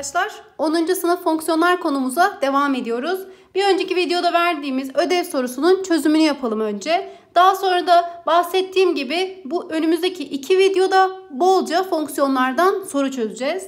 arkadaşlar 10. sınıf fonksiyonlar konumuza devam ediyoruz. Bir önceki videoda verdiğimiz ödev sorusunun çözümünü yapalım önce. Daha sonra da bahsettiğim gibi bu önümüzdeki iki videoda bolca fonksiyonlardan soru çözeceğiz.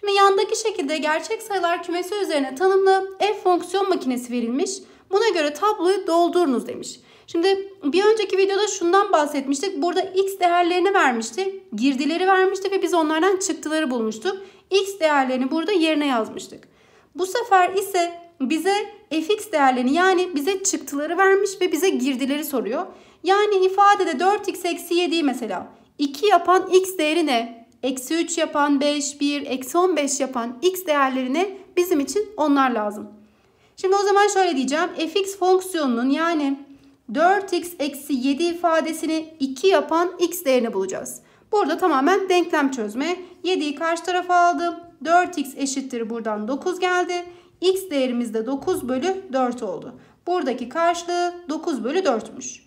Şimdi yandaki şekilde gerçek sayılar kümesi üzerine tanımlı f fonksiyon makinesi verilmiş. Buna göre tabloyu doldurunuz demiş. Şimdi bir önceki videoda şundan bahsetmiştik. Burada x değerlerini vermişti. Girdileri vermişti ve biz onlardan çıktıları bulmuştuk x değerlerini burada yerine yazmıştık. Bu sefer ise bize fx değerlerini yani bize çıktıları vermiş ve bize girdileri soruyor. Yani ifadede 4x eksi 7'yi mesela 2 yapan x değeri ne? Eksi 3 yapan 5, 1, eksi 15 yapan x değerlerine Bizim için onlar lazım. Şimdi o zaman şöyle diyeceğim. fx fonksiyonunun yani 4x eksi 7 ifadesini 2 yapan x değerini bulacağız. Burada tamamen denklem çözme. 7'yi karşı tarafa aldım. 4x eşittir buradan 9 geldi. x değerimiz de 9 bölü 4 oldu. Buradaki karşılığı 9 bölü 4'müş.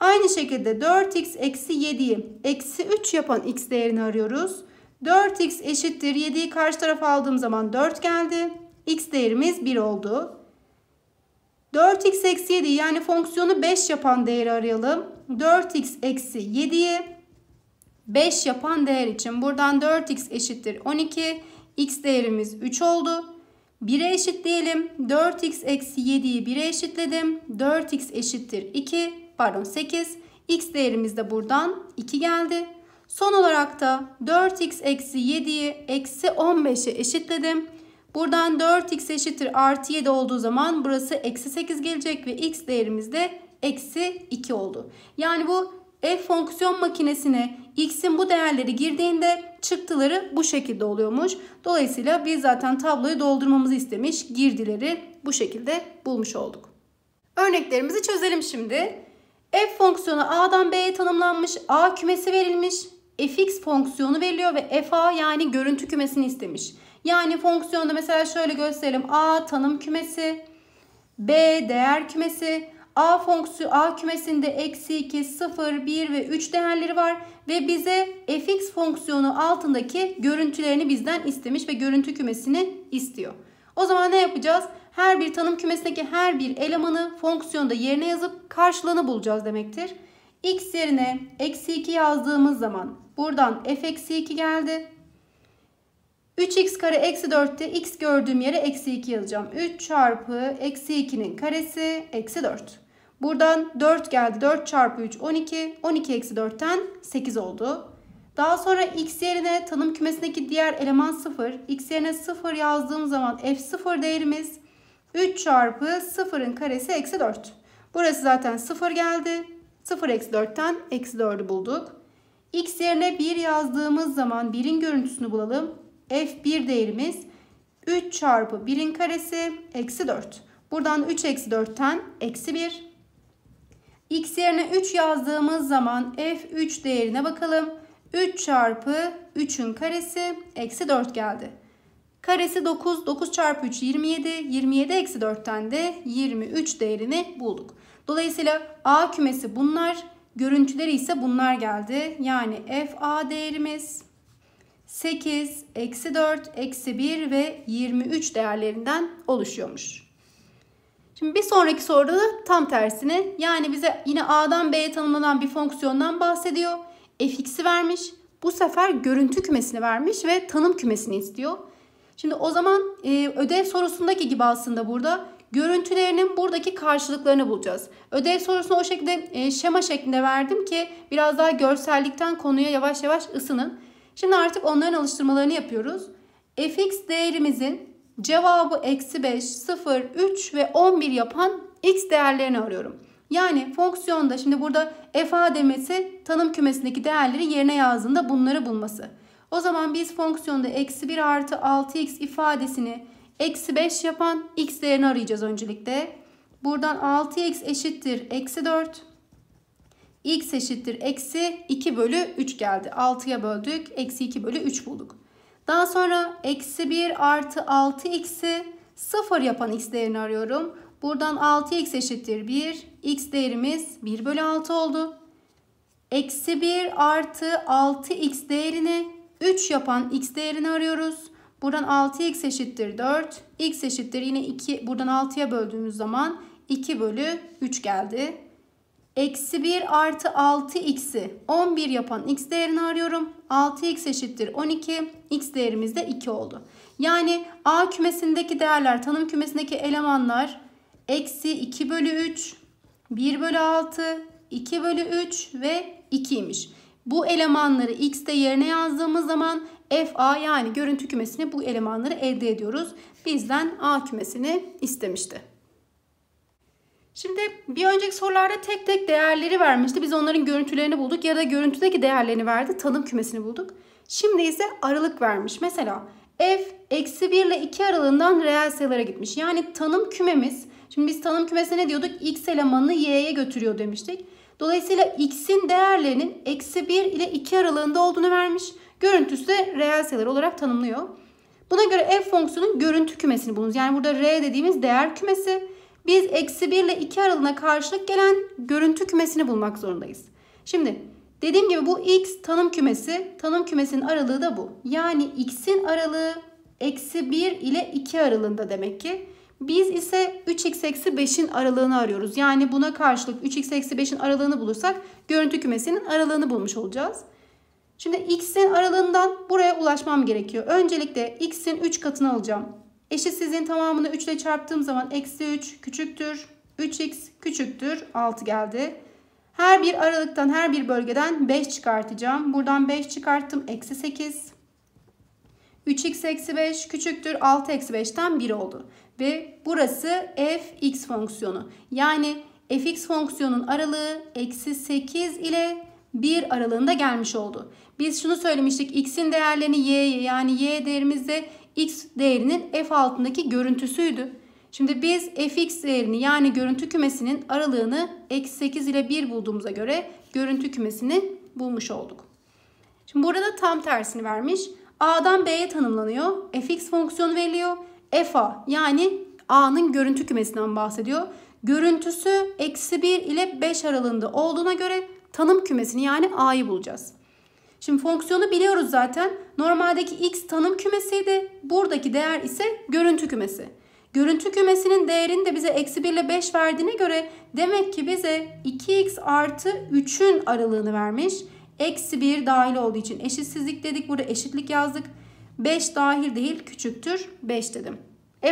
Aynı şekilde 4x eksi 7'yi eksi 3 yapan x değerini arıyoruz. 4x eşittir 7'yi karşı tarafa aldığım zaman 4 geldi. x değerimiz 1 oldu. 4x eksi 7 yani fonksiyonu 5 yapan değeri arayalım. 4x eksi 7'yi 5 yapan değer için buradan 4x eşittir 12. x değerimiz 3 oldu. 1'e eşit diyelim, 4x eksi 7'yi 1'e eşitledim. 4x eşittir 2 pardon 8. x değerimiz de buradan 2 geldi. Son olarak da 4x eksi 7'yi eksi 15'e eşitledim. Buradan 4x eşittir artı 7 olduğu zaman burası eksi 8 gelecek ve x değerimiz de eksi 2 oldu. Yani bu f fonksiyon makinesine x'in bu değerleri girdiğinde çıktıları bu şekilde oluyormuş. Dolayısıyla biz zaten tabloyu doldurmamızı istemiş. Girdileri bu şekilde bulmuş olduk. Örneklerimizi çözelim şimdi. F fonksiyonu a'dan b'ye tanımlanmış. A kümesi verilmiş. fx fonksiyonu veriliyor ve fa yani görüntü kümesini istemiş. Yani fonksiyonda mesela şöyle gösterelim. A tanım kümesi, B değer kümesi, A fonksiyon A kümesinde eksi 2, 0, 1 ve 3 değerleri var ve bize fx fonksiyonu altındaki görüntülerini bizden istemiş ve görüntü kümesini istiyor. O zaman ne yapacağız? Her bir tanım kümesindeki her bir elemanı fonksiyonda yerine yazıp karşılığını bulacağız demektir. x yerine eksi 2 yazdığımız zaman buradan f eksi 2 geldi. 3x kare eksi 4'te x gördüğüm yere eksi 2 yazacağım. 3 çarpı eksi 2'nin karesi eksi 4. Buradan 4 geldi. 4 çarpı 3 12. 12 eksi 4'ten 8 oldu. Daha sonra x yerine tanım kümesindeki diğer eleman 0. x yerine 0 yazdığım zaman f0 değerimiz 3 çarpı 0'ın karesi eksi 4. Burası zaten 0 geldi. 0 eksi 4'ten eksi 4'ü bulduk. x yerine 1 yazdığımız zaman 1'in görüntüsünü bulalım. f1 değerimiz 3 çarpı 1'in karesi eksi 4. Buradan 3 eksi 4'ten eksi 1. X yerine 3 yazdığımız zaman F3 değerine bakalım. 3 çarpı 3'ün karesi eksi 4 geldi. Karesi 9, 9 çarpı 3 27, 27 eksi 4'ten de 23 değerini bulduk. Dolayısıyla A kümesi bunlar, görüntüleri ise bunlar geldi. Yani FA değerimiz 8, eksi 4, eksi 1 ve 23 değerlerinden oluşuyormuş. Şimdi bir sonraki soruda da tam tersini yani bize yine A'dan B'ye tanımlanan bir fonksiyondan bahsediyor. fx'i vermiş. Bu sefer görüntü kümesini vermiş ve tanım kümesini istiyor. Şimdi o zaman e, ödev sorusundaki gibi aslında burada görüntülerinin buradaki karşılıklarını bulacağız. Ödev sorusunu o şekilde e, şema şeklinde verdim ki biraz daha görsellikten konuya yavaş yavaş ısının. Şimdi artık onların alıştırmalarını yapıyoruz. fx değerimizin cevabı eksi 5, 0, 3 ve 11 yapan x değerlerini arıyorum. Yani fonksiyonda şimdi burada fa demesi tanım kümesindeki değerleri yerine yazdığında bunları bulması. O zaman biz fonksiyonda eksi 1 artı 6x ifadesini eksi 5 yapan x değerini arayacağız öncelikle. Buradan 6x eşittir eksi 4. x eşittir eksi 2 bölü 3 geldi. 6'ya böldük. Eksi 2 bölü 3 bulduk. Daha sonra eksi 1 artı 6x'i 0 yapan x değerini arıyorum. Buradan 6x eşittir 1. x değerimiz 1 bölü 6 oldu. Eksi 1 artı 6x değerini 3 yapan x değerini arıyoruz. Buradan 6x eşittir 4. x eşittir yine 2. Buradan 6'ya böldüğümüz zaman 2 bölü 3 geldi. Eksi 1 artı 6x'i 11 yapan x değerini arıyorum. 6x eşittir 12. x değerimiz de 2 oldu. Yani A kümesindeki değerler, tanım kümesindeki elemanlar eksi 2 bölü 3, 1 bölü 6, 2 bölü 3 ve 2'ymiş. Bu elemanları x de yerine yazdığımız zaman FA yani görüntü kümesini bu elemanları elde ediyoruz. Bizden A kümesini istemişti. Şimdi bir önceki sorularda tek tek değerleri vermişti. Biz onların görüntülerini bulduk ya da görüntüdeki değerlerini verdi. Tanım kümesini bulduk. Şimdi ise aralık vermiş. Mesela f eksi 1 ile 2 aralığından reel sayılara gitmiş. Yani tanım kümemiz. Şimdi biz tanım kümesine ne diyorduk? X elemanını y'ye götürüyor demiştik. Dolayısıyla x'in değerlerinin eksi 1 ile 2 aralığında olduğunu vermiş. Görüntüsü de reel sayılar olarak tanımlıyor. Buna göre f fonksiyonun görüntü kümesini bulunuz. Yani burada r dediğimiz değer kümesi biz eksi 1 ile 2 aralığına karşılık gelen görüntü kümesini bulmak zorundayız. Şimdi dediğim gibi bu x tanım kümesi. Tanım kümesinin aralığı da bu. Yani x'in aralığı eksi 1 ile 2 aralığında demek ki. Biz ise 3x eksi 5'in aralığını arıyoruz. Yani buna karşılık 3x eksi 5'in aralığını bulursak görüntü kümesinin aralığını bulmuş olacağız. Şimdi x'in aralığından buraya ulaşmam gerekiyor. Öncelikle x'in 3 katını alacağım. Eşitsizliğin tamamını 3 ile çarptığım zaman eksi 3 küçüktür. 3x küçüktür. 6 geldi. Her bir aralıktan her bir bölgeden 5 çıkartacağım. Buradan 5 çıkarttım. Eksi 8. 3x eksi 5 küçüktür. 6 eksi 5'ten 1 oldu. Ve burası fx fonksiyonu. Yani fx fonksiyonun aralığı eksi 8 ile 1 aralığında gelmiş oldu. Biz şunu söylemiştik. x'in değerlerini y'ye yani y değerimizde x değerinin f altındaki görüntüsüydü. Şimdi biz fx değerini yani görüntü kümesinin aralığını eksi 8 ile 1 bulduğumuza göre görüntü kümesini bulmuş olduk. Şimdi burada tam tersini vermiş. A'dan B'ye tanımlanıyor. fx fonksiyonu veriliyor. fa yani A'nın görüntü kümesinden bahsediyor. Görüntüsü eksi 1 ile 5 aralığında olduğuna göre tanım kümesini yani A'yı bulacağız. Şimdi fonksiyonu biliyoruz zaten. Normaldeki x tanım kümesiydi. Buradaki değer ise görüntü kümesi. Görüntü kümesinin değerini de bize eksi 1 ile 5 verdiğine göre demek ki bize 2x artı 3'ün aralığını vermiş. Eksi 1 dahil olduğu için eşitsizlik dedik. Burada eşitlik yazdık. 5 dahil değil küçüktür 5 dedim.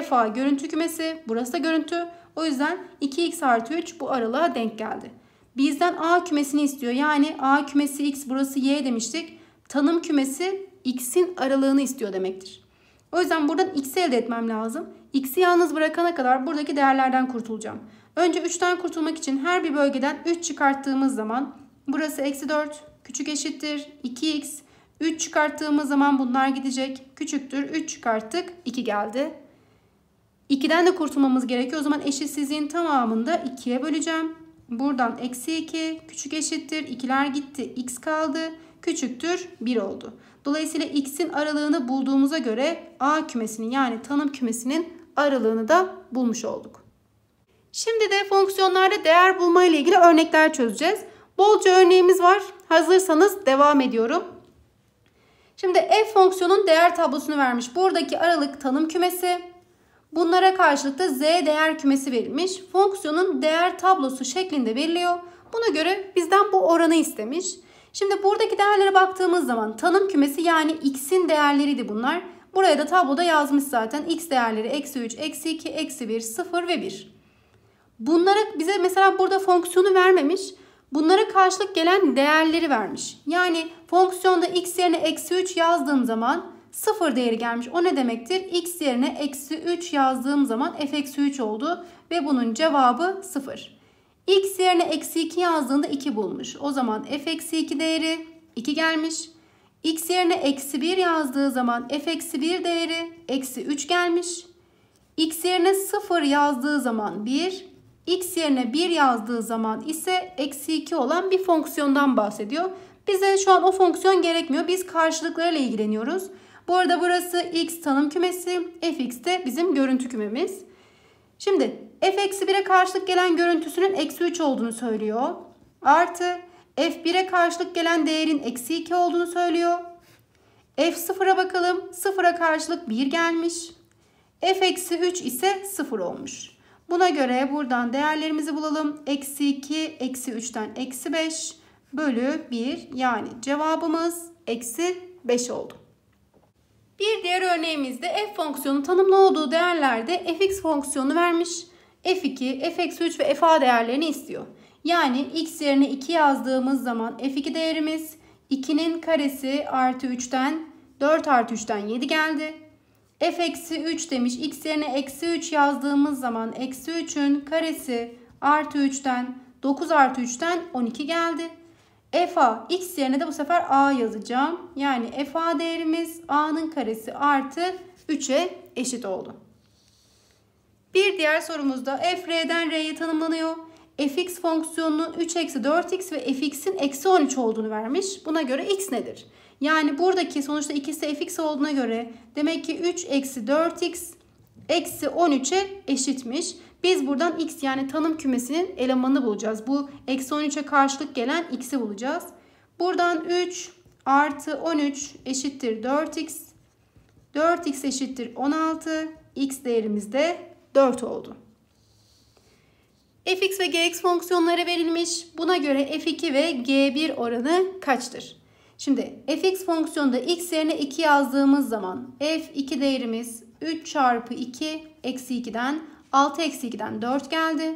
FA görüntü kümesi burası da görüntü. O yüzden 2x artı 3 bu aralığa denk geldi. Bizden A kümesini istiyor. Yani A kümesi X burası Y demiştik. Tanım kümesi X'in aralığını istiyor demektir. O yüzden buradan X'i elde etmem lazım. X'i yalnız bırakana kadar buradaki değerlerden kurtulacağım. Önce 3'ten kurtulmak için her bir bölgeden 3 çıkarttığımız zaman burası eksi 4 küçük eşittir 2x. 3 çıkarttığımız zaman bunlar gidecek. Küçüktür 3 çıkarttık 2 geldi. 2'den de kurtulmamız gerekiyor. O zaman eşitsizliğin tamamını da 2'ye böleceğim. Buradan eksi 2 küçük eşittir. 2'ler gitti. X kaldı. Küçüktür 1 oldu. Dolayısıyla x'in aralığını bulduğumuza göre A kümesinin yani tanım kümesinin aralığını da bulmuş olduk. Şimdi de fonksiyonlarda değer bulma ile ilgili örnekler çözeceğiz. Bolca örneğimiz var. Hazırsanız devam ediyorum. Şimdi f fonksiyonun değer tablosunu vermiş. Buradaki aralık tanım kümesi. Bunlara karşılık da z değer kümesi verilmiş. Fonksiyonun değer tablosu şeklinde veriliyor. Buna göre bizden bu oranı istemiş. Şimdi buradaki değerlere baktığımız zaman tanım kümesi yani x'in değerleriydi bunlar. Buraya da tabloda yazmış zaten x değerleri eksi 3, eksi 2, eksi 1, 0 ve 1. Bunlara bize mesela burada fonksiyonu vermemiş. Bunlara karşılık gelen değerleri vermiş. Yani fonksiyonda x yerine eksi 3 yazdığım zaman sıfır değeri gelmiş. O ne demektir? X yerine eksi 3 yazdığım zaman f eksi 3 oldu ve bunun cevabı sıfır. X yerine eksi 2 yazdığında 2 bulmuş. O zaman f eksi 2 değeri 2 gelmiş. X yerine eksi 1 yazdığı zaman f eksi 1 değeri eksi 3 gelmiş. X yerine 0 yazdığı zaman 1, x yerine 1 yazdığı zaman ise eksi 2 olan bir fonksiyondan bahsediyor. Bize şu an o fonksiyon gerekmiyor. Biz karşılıklarıyla ilgileniyoruz. Bu arada burası x tanım kümesi. fx de bizim görüntü kümemiz. Şimdi f eksi 1'e karşılık gelen görüntüsünün eksi 3 olduğunu söylüyor. Artı f1'e karşılık gelen değerin eksi 2 olduğunu söylüyor. f0'a bakalım. 0'a karşılık 1 gelmiş. f eksi 3 ise 0 olmuş. Buna göre buradan değerlerimizi bulalım. Eksi 2, eksi 3'ten eksi 5 bölü 1 yani cevabımız eksi 5 oldu. Bir diğer örneğimizde f fonksiyonu tanımlı olduğu değerlerde fx fonksiyonu vermiş. f2, f-3 ve fa değerlerini istiyor. Yani x yerine 2 yazdığımız zaman f2 değerimiz 2'nin karesi artı 3'ten 4 artı 3'ten 7 geldi. f eksi 3 demiş. x yerine eksi 3 yazdığımız zaman eksi 3'ün karesi artı 3'ten 9 artı 3'ten 12 geldi. FA x yerine de bu sefer a yazacağım. Yani FA değerimiz a'nın karesi artı 3'e eşit oldu. Bir diğer sorumuzda f r'den r'ye tanımlanıyor. fx fonksiyonunun 3 eksi 4x ve fx'in eksi 13 olduğunu vermiş. Buna göre x nedir? Yani buradaki sonuçta ikisi fx olduğuna göre demek ki 3 eksi 4x eksi 13'e eşitmiş. Biz buradan x yani tanım kümesinin elemanını bulacağız. Bu eksi 13'e karşılık gelen x'i bulacağız. Buradan 3 artı 13 eşittir 4x. 4x eşittir 16. x değerimiz de 4 oldu. fx ve gx fonksiyonları verilmiş. Buna göre f2 ve g1 oranı kaçtır? Şimdi fx fonksiyonunda x yerine 2 yazdığımız zaman f2 değerimiz 3 çarpı 2 eksi 2'den 6 eksi 2'den 4 geldi.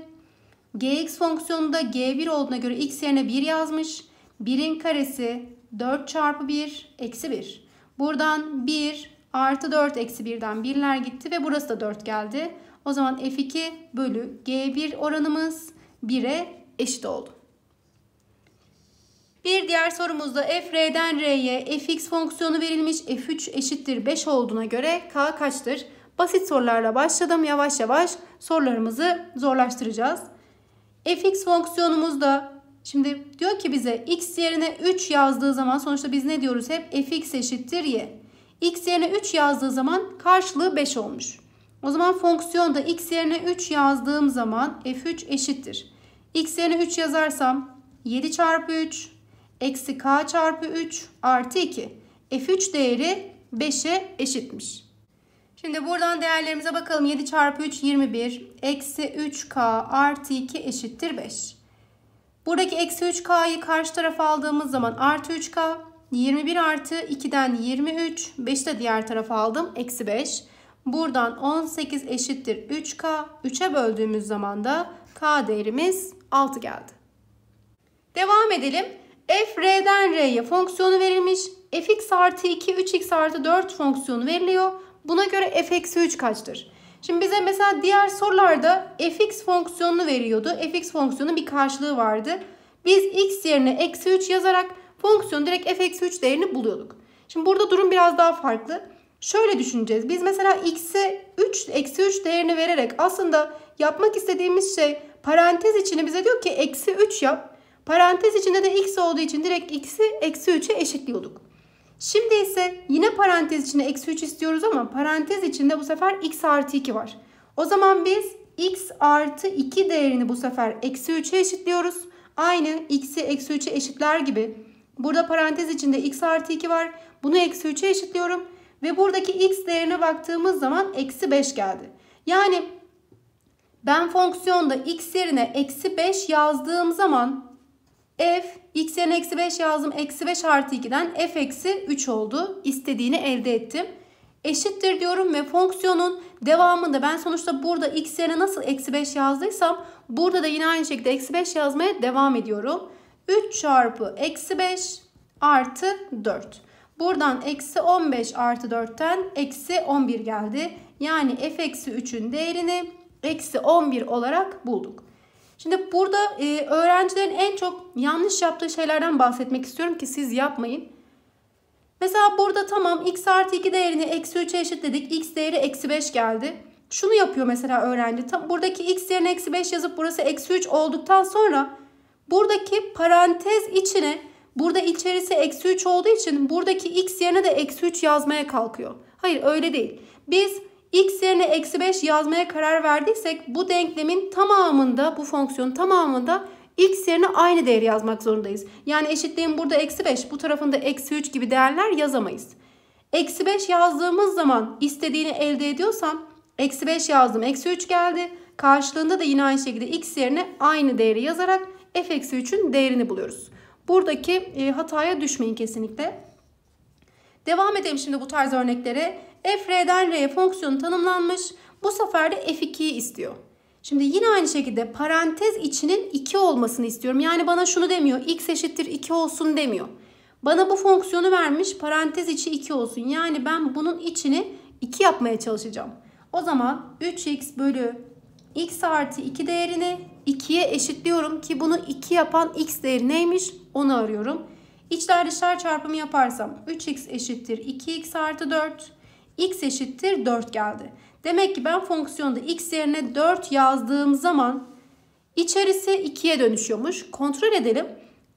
Gx fonksiyonunda g1 olduğuna göre x yerine 1 yazmış. 1'in karesi 4 çarpı 1 eksi 1. Buradan 1 artı 4 eksi 1'den 1'ler gitti ve burası da 4 geldi. O zaman f2 bölü g1 oranımız 1'e eşit oldu. Bir diğer sorumuzda f r'den r'ye fx fonksiyonu verilmiş f3 eşittir 5 olduğuna göre k kaçtır? Basit sorularla başladım. Yavaş yavaş sorularımızı zorlaştıracağız. fx fonksiyonumuzda şimdi diyor ki bize x yerine 3 yazdığı zaman sonuçta biz ne diyoruz hep fx eşittir y. x yerine 3 yazdığı zaman karşılığı 5 olmuş. O zaman fonksiyonda x yerine 3 yazdığım zaman f3 eşittir. x yerine 3 yazarsam 7 çarpı 3 eksi k çarpı 3 artı 2. f3 değeri 5'e eşitmiş. Şimdi buradan değerlerimize bakalım. 7 çarpı 3 21. Eksi 3k artı 2 eşittir 5. Buradaki eksi 3k'yı karşı tarafa aldığımız zaman artı 3k. 21 artı 2'den 23. 5'i de diğer tarafa aldım. Eksi 5. Buradan 18 eşittir 3k. 3'e böldüğümüz zaman da k değerimiz 6 geldi. Devam edelim. f r'den r'ye fonksiyonu verilmiş. fx artı 2 3x artı 4 fonksiyonu veriliyor. Buna göre f-3 kaçtır? Şimdi bize mesela diğer sorularda fx fonksiyonunu veriyordu. fx fonksiyonunun bir karşılığı vardı. Biz x yerine eksi 3 yazarak fonksiyon direkt f-3 değerini buluyorduk. Şimdi burada durum biraz daha farklı. Şöyle düşüneceğiz. Biz mesela x'e 3, eksi 3 değerini vererek aslında yapmak istediğimiz şey parantez içine bize diyor ki eksi 3 yap. Parantez içinde de x olduğu için direkt x'i eksi 3'e eşitliyorduk. Şimdi ise yine parantez içinde eksi 3 istiyoruz ama parantez içinde bu sefer x artı 2 var. O zaman biz x artı 2 değerini bu sefer eksi 3'e eşitliyoruz. Aynı x'i eksi 3'e eşitler gibi. Burada parantez içinde x artı 2 var. Bunu eksi 3'e eşitliyorum. Ve buradaki x değerine baktığımız zaman eksi 5 geldi. Yani ben fonksiyonda x yerine eksi 5 yazdığım zaman f x eksi 5 yazdım. Eksi 5 artı 2'den f eksi 3 oldu. İstediğini elde ettim. Eşittir diyorum ve fonksiyonun devamında ben sonuçta burada x yerine nasıl eksi 5 yazdıysam burada da yine aynı şekilde eksi 5 yazmaya devam ediyorum. 3 çarpı eksi 5 artı 4. Buradan eksi 15 artı 4'ten eksi 11 geldi. Yani f eksi 3'ün değerini eksi 11 olarak bulduk. Şimdi burada e, öğrencilerin en çok yanlış yaptığı şeylerden bahsetmek istiyorum ki siz yapmayın. Mesela burada tamam x artı 2 değerini eksi 3'e eşitledik. x değeri eksi 5 geldi. Şunu yapıyor mesela öğrenci. Tam buradaki x yerine eksi 5 yazıp burası eksi 3 olduktan sonra buradaki parantez içine burada içerisi eksi 3 olduğu için buradaki x yerine de eksi 3 yazmaya kalkıyor. Hayır öyle değil. Biz x yerine eksi 5 yazmaya karar verdiysek bu denklemin tamamında bu fonksiyonun tamamında x yerine aynı değeri yazmak zorundayız. Yani eşitliğin burada eksi 5 bu tarafında eksi 3 gibi değerler yazamayız. Eksi 5 yazdığımız zaman istediğini elde ediyorsam eksi 5 yazdım eksi 3 geldi. Karşılığında da yine aynı şekilde x yerine aynı değeri yazarak f eksi 3'ün değerini buluyoruz. Buradaki e, hataya düşmeyin kesinlikle. Devam edelim şimdi bu tarz örneklere f'den rden R'ye fonksiyonu tanımlanmış. Bu sefer de F2'yi istiyor. Şimdi yine aynı şekilde parantez içinin 2 olmasını istiyorum. Yani bana şunu demiyor. X eşittir 2 olsun demiyor. Bana bu fonksiyonu vermiş. Parantez içi 2 olsun. Yani ben bunun içini 2 yapmaya çalışacağım. O zaman 3x bölü x artı 2 değerini 2'ye eşitliyorum ki bunu 2 yapan x değeri neymiş onu arıyorum. İçler dışlar çarpımı yaparsam 3x eşittir 2x artı 4 x eşittir 4 geldi. Demek ki ben fonksiyonda x yerine 4 yazdığım zaman içerisi 2'ye dönüşüyormuş. Kontrol edelim.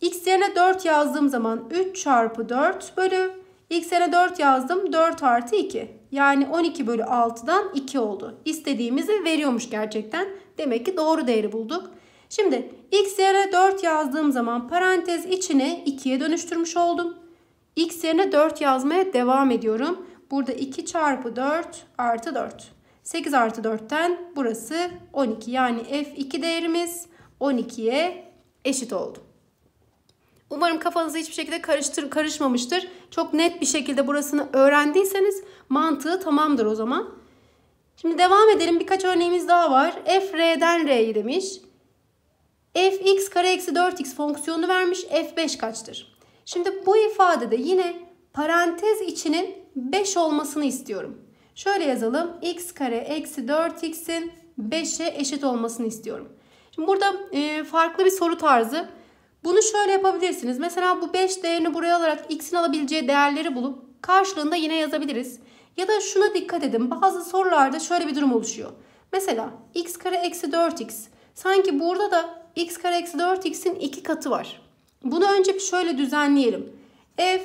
x yerine 4 yazdığım zaman 3 çarpı 4 bölü x yerine 4 yazdım 4 artı 2. Yani 12 bölü 6'dan 2 oldu. İstediğimizi veriyormuş gerçekten. Demek ki doğru değeri bulduk. Şimdi x yerine 4 yazdığım zaman parantez içine 2'ye dönüştürmüş oldum. x yerine 4 yazmaya devam ediyorum. Burada 2 çarpı 4 artı 4. 8 artı 4'ten burası 12. Yani F2 değerimiz 12'ye eşit oldu. Umarım kafanızı hiçbir şekilde karıştır, karışmamıştır. Çok net bir şekilde burasını öğrendiyseniz mantığı tamamdır o zaman. Şimdi devam edelim. Birkaç örneğimiz daha var. F R'den R'yi demiş. F x kare eksi 4x fonksiyonu vermiş. F5 kaçtır? Şimdi bu ifadede yine parantez içinin 5 olmasını istiyorum. Şöyle yazalım. x kare eksi 4x'in 5'e eşit olmasını istiyorum. Şimdi burada e, farklı bir soru tarzı. Bunu şöyle yapabilirsiniz. Mesela bu 5 değerini buraya alarak x'in alabileceği değerleri bulup karşılığında yine yazabiliriz. Ya da şuna dikkat edin. Bazı sorularda şöyle bir durum oluşuyor. Mesela x kare eksi 4x. Sanki burada da x kare eksi 4x'in 2 katı var. Bunu önce bir şöyle düzenleyelim. f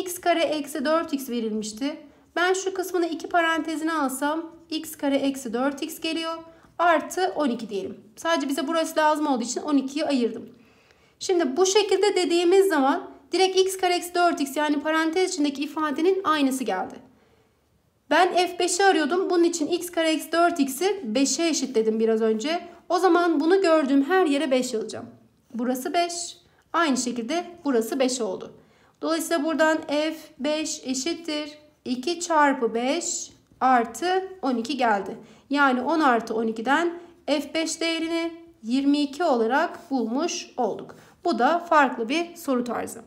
x kare eksi 4x verilmişti. Ben şu kısmını iki parantezine alsam x kare eksi 4x geliyor. Artı 12 diyelim. Sadece bize burası lazım olduğu için 12'yi ayırdım. Şimdi bu şekilde dediğimiz zaman direkt x kare eksi 4x yani parantez içindeki ifadenin aynısı geldi. Ben f5'i arıyordum. Bunun için x kare eksi 4x'i 5'e eşitledim biraz önce. O zaman bunu gördüğüm her yere 5 alacağım. Burası 5. Aynı şekilde burası 5 oldu. Dolayısıyla buradan f 5 eşittir. 2 çarpı 5 artı 12 geldi. Yani 10 artı 12'den f5 değerini 22 olarak bulmuş olduk. Bu da farklı bir soru tarzı.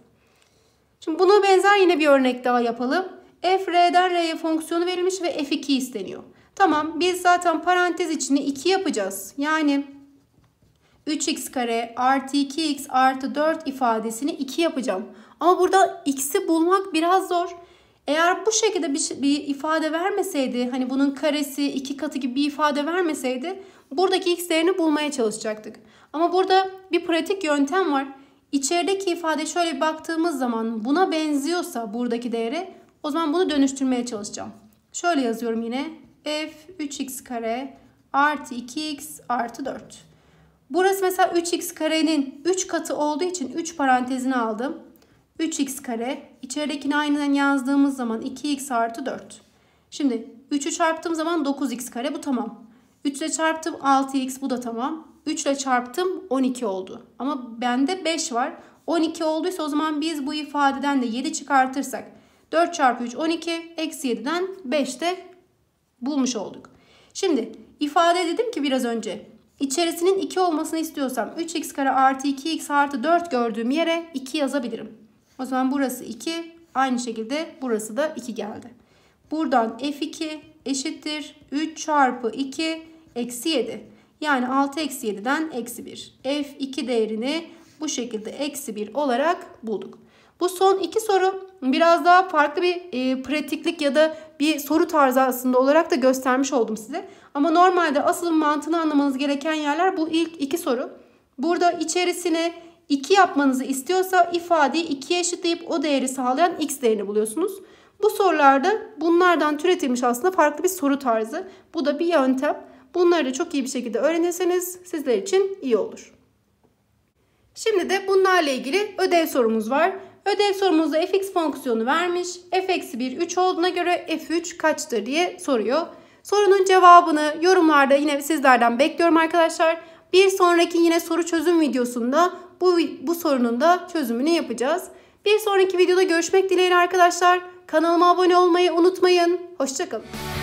Şimdi buna benzer yine bir örnek daha yapalım. f r'den r'ye fonksiyonu verilmiş ve f2 isteniyor. Tamam biz zaten parantez içinde 2 yapacağız. Yani 3x kare artı 2x artı 4 ifadesini 2 yapacağım. Ama burada x'i bulmak biraz zor. Eğer bu şekilde bir, bir ifade vermeseydi hani bunun karesi iki katı gibi bir ifade vermeseydi buradaki x değerini bulmaya çalışacaktık. Ama burada bir pratik yöntem var. İçerideki ifade şöyle baktığımız zaman buna benziyorsa buradaki değere o zaman bunu dönüştürmeye çalışacağım. Şöyle yazıyorum yine f 3x kare artı 2x artı 4. Burası mesela 3x karenin 3 katı olduğu için 3 parantezini aldım. 3x kare. İçeridekini aynen yazdığımız zaman 2x artı 4. Şimdi 3'ü çarptığım zaman 9x kare bu tamam. 3 ile çarptım 6x bu da tamam. 3 ile çarptım 12 oldu. Ama bende 5 var. 12 olduysa o zaman biz bu ifadeden de 7 çıkartırsak 4 çarpı 3 12 eksi 7'den 5 de bulmuş olduk. Şimdi ifade dedim ki biraz önce İçerisinin 2 olmasını istiyorsam 3x kare artı 2x artı 4 gördüğüm yere 2 yazabilirim. O zaman burası 2. Aynı şekilde burası da 2 geldi. Buradan f2 eşittir 3 çarpı 2 eksi 7. Yani 6 eksi 7'den eksi 1. f2 değerini bu şekilde eksi 1 olarak bulduk. Bu son iki soru biraz daha farklı bir e, pratiklik ya da bir soru tarzı aslında olarak da göstermiş oldum size. Ama normalde asıl mantığını anlamanız gereken yerler bu ilk iki soru. Burada içerisine 2 yapmanızı istiyorsa ifadeyi 2'ye eşitleyip o değeri sağlayan x değerini buluyorsunuz. Bu sorularda bunlardan türetilmiş aslında farklı bir soru tarzı. Bu da bir yöntem. Bunları da çok iyi bir şekilde öğrenirseniz sizler için iyi olur. Şimdi de bunlarla ilgili ödev sorumuz var. Ödev sorumuzda fx fonksiyonu vermiş. f-1 3 olduğuna göre f3 kaçtır diye soruyor. Sorunun cevabını yorumlarda yine sizlerden bekliyorum arkadaşlar. Bir sonraki yine soru çözüm videosunda bu, bu sorunun da çözümünü yapacağız. Bir sonraki videoda görüşmek dileğiyle arkadaşlar. Kanalıma abone olmayı unutmayın. Hoşçakalın.